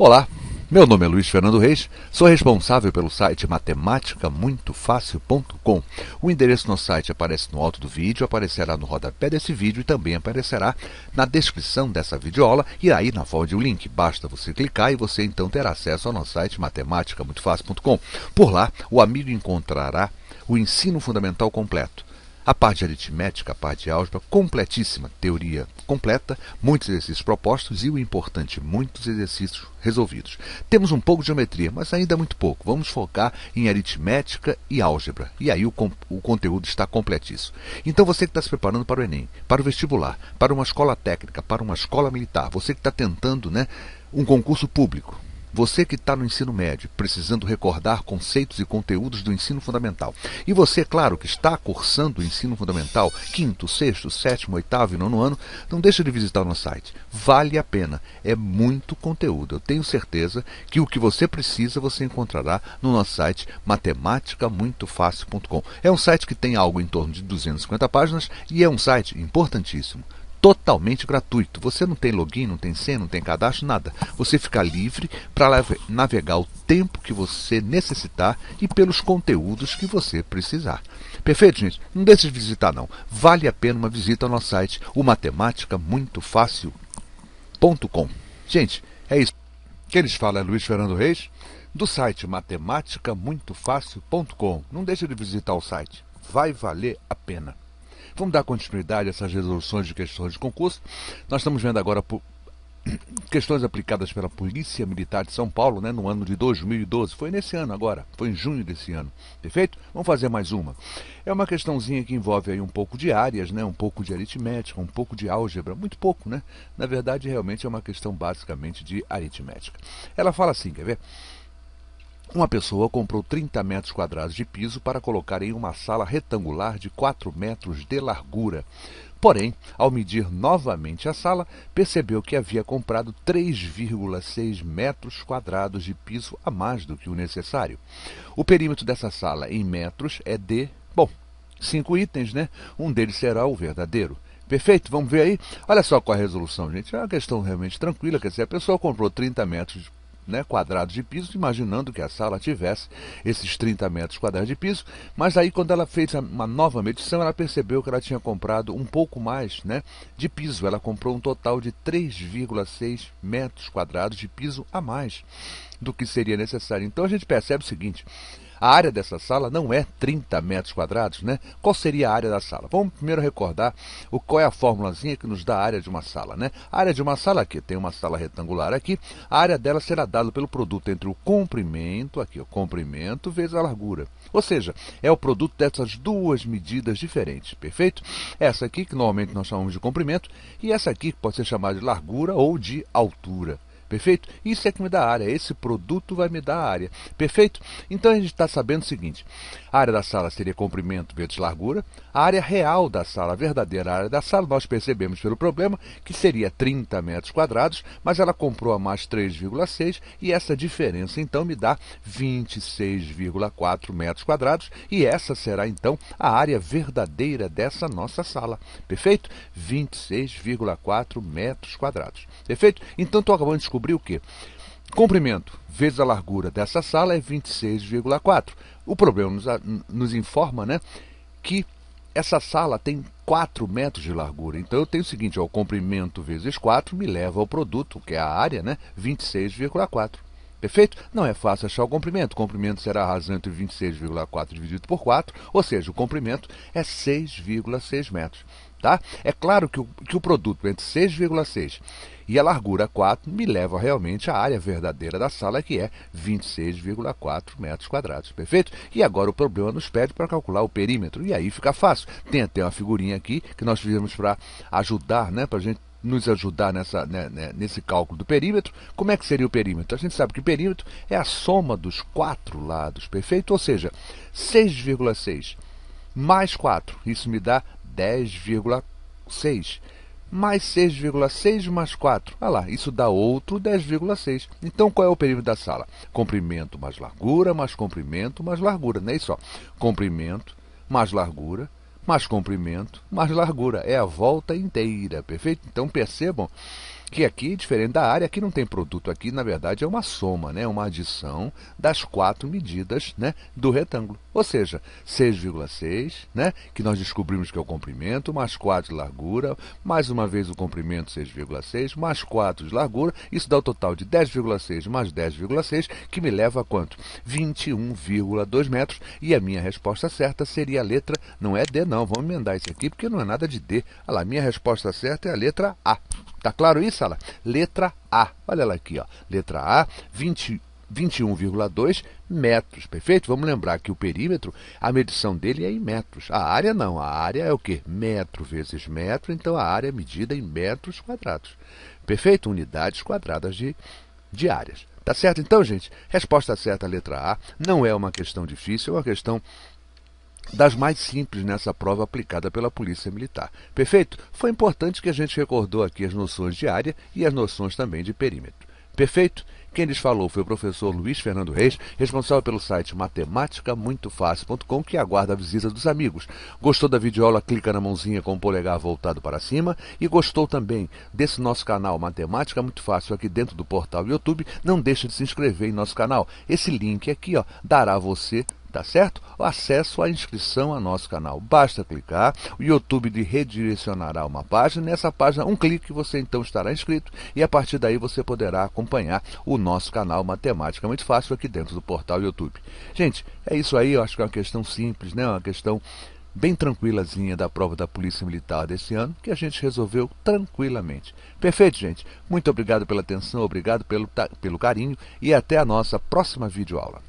Olá, meu nome é Luiz Fernando Reis, sou responsável pelo site matematicamuitofácil.com. O endereço do nosso site aparece no alto do vídeo, aparecerá no rodapé desse vídeo e também aparecerá na descrição dessa videoaula e aí na folha o link. Basta você clicar e você então terá acesso ao nosso site matematicamuitofácil.com. Por lá, o amigo encontrará o ensino fundamental completo a parte aritmética, a parte de álgebra, completíssima, teoria completa, muitos exercícios propostos e, o importante, muitos exercícios resolvidos. Temos um pouco de geometria, mas ainda é muito pouco. Vamos focar em aritmética e álgebra. E aí o, o conteúdo está completíssimo. Então você que está se preparando para o Enem, para o vestibular, para uma escola técnica, para uma escola militar, você que está tentando né, um concurso público, você que está no ensino médio, precisando recordar conceitos e conteúdos do ensino fundamental. E você, claro, que está cursando o ensino fundamental, quinto, sexto, sétimo, oitavo e nono ano, não deixe de visitar o nosso site. Vale a pena. É muito conteúdo. Eu tenho certeza que o que você precisa você encontrará no nosso site matematicamuitofácil.com. É um site que tem algo em torno de 250 páginas e é um site importantíssimo totalmente gratuito. Você não tem login, não tem senha, não tem cadastro, nada. Você fica livre para navegar o tempo que você necessitar e pelos conteúdos que você precisar. Perfeito, gente? Não deixe de visitar não. Vale a pena uma visita ao nosso site, o matemáticamuitofácil.com. Gente, é isso. Quem lhes fala é Luiz Fernando Reis, do site matemáticamuitofácil.com. Não deixe de visitar o site. Vai valer a pena. Vamos dar continuidade a essas resoluções de questões de concurso. Nós estamos vendo agora por... questões aplicadas pela Polícia Militar de São Paulo, né, no ano de 2012. Foi nesse ano agora, foi em junho desse ano. Perfeito? Vamos fazer mais uma. É uma questãozinha que envolve aí um pouco de áreas, né, um pouco de aritmética, um pouco de álgebra, muito pouco, né? Na verdade, realmente é uma questão basicamente de aritmética. Ela fala assim, quer ver? Uma pessoa comprou 30 metros quadrados de piso para colocar em uma sala retangular de 4 metros de largura. Porém, ao medir novamente a sala, percebeu que havia comprado 3,6 metros quadrados de piso a mais do que o necessário. O perímetro dessa sala em metros é de, bom, cinco itens, né? Um deles será o verdadeiro. Perfeito? Vamos ver aí? Olha só qual a resolução, gente. É uma questão realmente tranquila, quer dizer, a pessoa comprou 30 metros né, quadrados de piso, imaginando que a sala tivesse esses 30 metros quadrados de piso, mas aí quando ela fez uma nova medição, ela percebeu que ela tinha comprado um pouco mais né, de piso. Ela comprou um total de 3,6 metros quadrados de piso a mais do que seria necessário. Então a gente percebe o seguinte a área dessa sala não é 30 metros quadrados, né? Qual seria a área da sala? Vamos primeiro recordar o, qual é a formulazinha que nos dá a área de uma sala, né? A área de uma sala aqui, tem uma sala retangular aqui, a área dela será dada pelo produto entre o comprimento, aqui o comprimento, vezes a largura. Ou seja, é o produto dessas duas medidas diferentes, perfeito? Essa aqui, que normalmente nós chamamos de comprimento, e essa aqui, que pode ser chamada de largura ou de altura. Perfeito? Isso é que me dá área. Esse produto vai me dar área. Perfeito? Então a gente está sabendo o seguinte: a área da sala seria comprimento vezes largura. A área real da sala, a verdadeira área da sala, nós percebemos pelo problema que seria 30 metros quadrados, mas ela comprou a mais 3,6 e essa diferença então me dá 26,4 metros quadrados e essa será então a área verdadeira dessa nossa sala. Perfeito? 26,4 metros quadrados. Perfeito? Então estou acabando de descobrir o que comprimento vezes a largura dessa sala é 26,4. O problema nos, nos informa né, que essa sala tem 4 metros de largura. Então eu tenho o seguinte, ó, o comprimento vezes 4 me leva ao produto, que é a área, né, 26,4. Perfeito? Não é fácil achar o comprimento. O comprimento será a razão entre 26,4 dividido por 4, ou seja, o comprimento é 6,6 metros. Tá? É claro que o, que o produto entre 6,6 e a largura 4 me leva realmente à área verdadeira da sala, que é 26,4 metros quadrados, perfeito? E agora o problema nos pede para calcular o perímetro, e aí fica fácil. Tem até uma figurinha aqui que nós fizemos para ajudar, né, para a gente nos ajudar nessa, né, né, nesse cálculo do perímetro. Como é que seria o perímetro? A gente sabe que o perímetro é a soma dos quatro lados, perfeito? Ou seja, 6,6 mais 4, isso me dá 10,6. Mais 6,6 mais 4. Olha lá, isso dá outro 10,6. Então qual é o perímetro da sala? Comprimento mais largura, mais comprimento mais largura. Não é isso? Ó. Comprimento mais largura, mais comprimento, mais largura. É a volta inteira, perfeito? Então percebam que aqui, diferente da área, aqui não tem produto, aqui na verdade é uma soma, né? uma adição das quatro medidas né? do retângulo. Ou seja, 6,6, né? que nós descobrimos que é o comprimento, mais 4 de largura, mais uma vez o comprimento 6,6, mais 4 de largura, isso dá o um total de 10,6 mais 10,6, que me leva a quanto? 21,2 metros. E a minha resposta certa seria a letra, não é D não, vamos emendar isso aqui, porque não é nada de D. Olha lá, minha resposta certa é a letra A. Tá claro isso, Sala? Letra A. Olha lá aqui, ó. Letra A, 20, 21,2 metros, perfeito? Vamos lembrar que o perímetro, a medição dele é em metros. A área não, a área é o quê? Metro vezes metro, então a área é medida em metros quadrados. Perfeito? Unidades quadradas de, de áreas. Tá certo então, gente? Resposta certa, letra A. Não é uma questão difícil, é uma questão das mais simples nessa prova aplicada pela Polícia Militar. Perfeito? Foi importante que a gente recordou aqui as noções de área e as noções também de perímetro. Perfeito? Quem lhes falou foi o professor Luiz Fernando Reis, responsável pelo site matematicamuitofácil.com, que aguarda a visita dos amigos. Gostou da videoaula? Clica na mãozinha com o polegar voltado para cima. E gostou também desse nosso canal Matemática Muito Fácil aqui dentro do portal YouTube? Não deixe de se inscrever em nosso canal. Esse link aqui ó, dará a você tá certo? O Acesso à inscrição ao nosso canal. Basta clicar, o YouTube lhe redirecionará uma página. Nessa página, um clique, você então estará inscrito e a partir daí você poderá acompanhar o nosso canal Matemática Muito Fácil aqui dentro do portal YouTube. Gente, é isso aí, eu acho que é uma questão simples, né? Uma questão bem tranquilazinha da prova da Polícia Militar desse ano, que a gente resolveu tranquilamente. Perfeito, gente? Muito obrigado pela atenção, obrigado pelo, pelo carinho e até a nossa próxima videoaula.